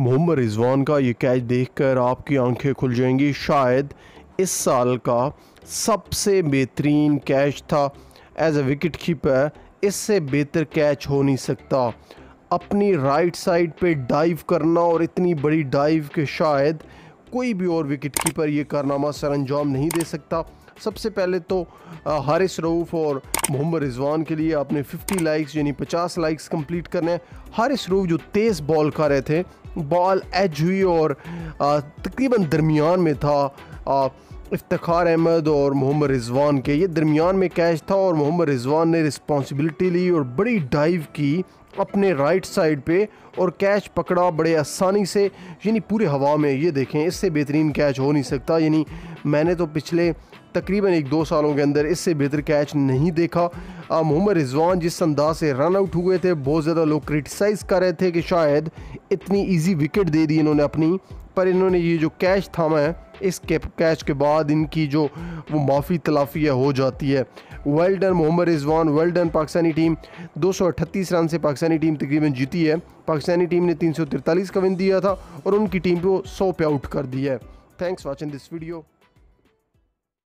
मोहम्मद रिजवान का ये कैच देखकर आपकी आंखें खुल जाएंगी शायद इस साल का सबसे बेहतरीन कैच था एज ए विकेट कीपर इससे बेहतर कैच हो नहीं सकता अपनी राइट साइड पे डाइव करना और इतनी बड़ी डाइव के शायद कोई भी और विकेट कीपर ये कारनामा सर अंजाम नहीं दे सकता सबसे पहले तो हारिस रऊफ़ और मोहम्मद रिजवान के लिए आपने 50 लाइक्स यानी 50 लाइक्स कंप्लीट करने हैं हारिस रऊफ़ जो तेज़ बॉल कर रहे थे बॉल एज हुई और तकरीबन दरमियान में था इफ्तार अहमद और मोहम्मद रिजवान के ये दरमियान में कैच था और मोहम्मद रिजवान ने रिस्पॉन्सिबिलिटी ली और बड़ी डाइव की अपने राइट साइड पे और कैच पकड़ा बड़े आसानी से यानी पूरे हवा में ये देखें इससे बेहतरीन कैच हो नहीं सकता यानी मैंने तो पिछले तकरीबन एक दो सालों के अंदर इससे बेहतर कैच नहीं देखा मोहम्मद रिजवान जिस अंदाज से रन आउट हुए थे बहुत ज़्यादा लोग क्रिटिसाइज़ कर रहे थे कि शायद इतनी ईजी विकेट दे दी इन्होंने अपनी पर इन्होंने ये जो कैच थामा है इस कैच के बाद इनकी जो वो माफ़ी तलाफी है हो जाती है well done Mohammad Rizwan well done Pakistani team दो रन से पाकिस्तानी टीम तकरीबन जीती है पाकिस्तानी टीम ने तीन सौ का विन दिया था और उनकी टीम को सौ पे आउट कर दिया है थैंक्स वॉचिंग दिस वीडियो